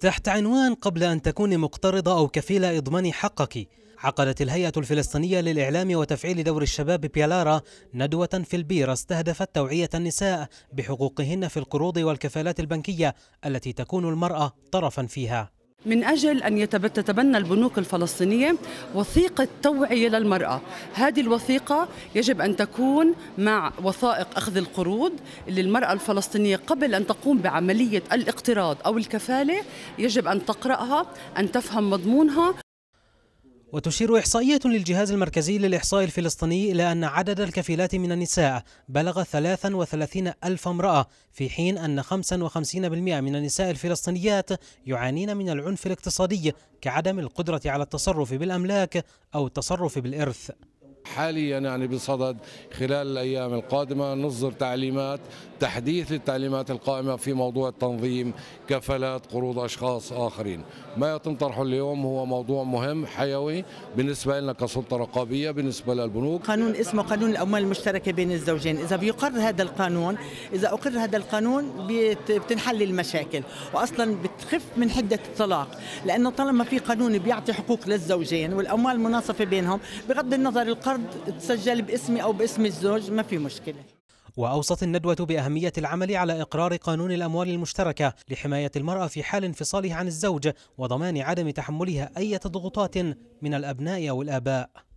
تحت عنوان قبل أن تكون مقترضة أو كفيلة إضمان حقك عقدت الهيئة الفلسطينية للإعلام وتفعيل دور الشباب بيالارا ندوة في البيرة استهدفت توعية النساء بحقوقهن في القروض والكفالات البنكية التي تكون المرأة طرفا فيها من أجل أن تتبنى البنوك الفلسطينية وثيقة توعية للمرأة هذه الوثيقة يجب أن تكون مع وثائق أخذ القروض للمرأة الفلسطينية قبل أن تقوم بعملية الاقتراض أو الكفالة يجب أن تقرأها أن تفهم مضمونها وتشير إحصائية للجهاز المركزي للإحصاء الفلسطيني إلى أن عدد الكفيلات من النساء بلغ 33 ألف امرأة في حين أن 55% من النساء الفلسطينيات يعانين من العنف الاقتصادي كعدم القدرة على التصرف بالأملاك أو التصرف بالإرث حاليا يعني بصدد خلال الايام القادمه نصدر تعليمات تحديث للتعليمات القائمه في موضوع التنظيم كفالات قروض اشخاص اخرين. ما يتم طرحه اليوم هو موضوع مهم حيوي بالنسبه لنا كسلطه رقابيه بالنسبه للبنوك. قانون اسمه قانون الاموال المشتركه بين الزوجين، اذا بيقر هذا القانون، اذا اقر هذا القانون بتنحل المشاكل، واصلا بتخف من حده الطلاق، لانه طالما في قانون بيعطي حقوق للزوجين والاموال المناصفه بينهم بغض النظر القرض الارض تسجل باسمي أو باسم الزوج ما في مشكلة وأوصت الندوة بأهمية العمل على إقرار قانون الأموال المشتركة لحماية المرأة في حال انفصالها عن الزوج وضمان عدم تحملها أي ضغوطات من الأبناء أو الآباء